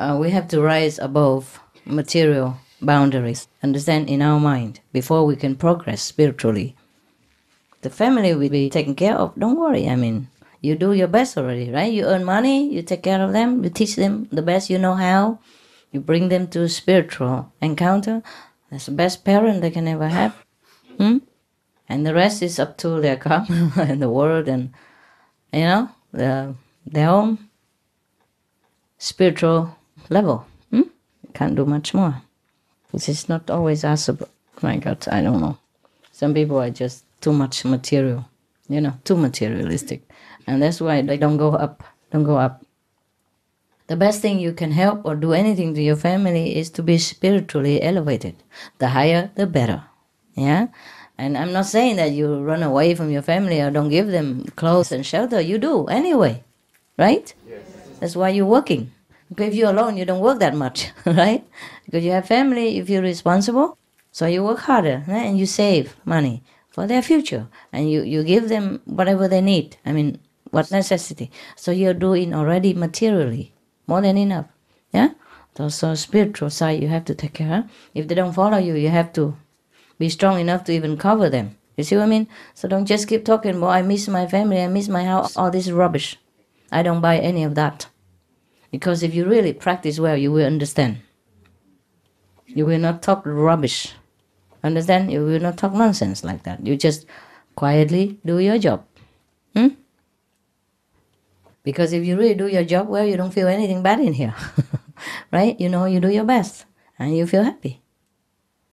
uh, we have to rise above material boundaries, understand in our mind, before we can progress spiritually. The family will be taken care of. Don't worry, I mean, you do your best already, right? You earn money, you take care of them, you teach them the best you know how, you bring them to a spiritual encounter. That's the best parent they can ever have. Hmm? And the rest is up to their karma and the world and, you know, the, their own spiritual level. Hmm? Can't do much more. It's is not always us. My God, I don't know. Some people are just too much material, you know, too materialistic, and that's why they don't go up. Don't go up. The best thing you can help or do anything to your family is to be spiritually elevated. The higher, the better. Yeah. And I'm not saying that you run away from your family or don't give them clothes and shelter. You do anyway, right? Yes. That's why you're working. Because if you're alone, you don't work that much, right? Because you have family, if you're responsible, so you work harder right? and you save money for their future and you, you give them whatever they need. I mean, what necessity. So you're doing already materially more than enough. Yeah? So, so spiritual side you have to take care. If they don't follow you, you have to be strong enough to even cover them. You see what I mean? So don't just keep talking, well, I miss my family, I miss my house, all this rubbish. I don't buy any of that. Because if you really practice well, you will understand. You will not talk rubbish. Understand? You will not talk nonsense like that. You just quietly do your job. Hmm? Because if you really do your job well, you don't feel anything bad in here. right? You know, you do your best and you feel happy.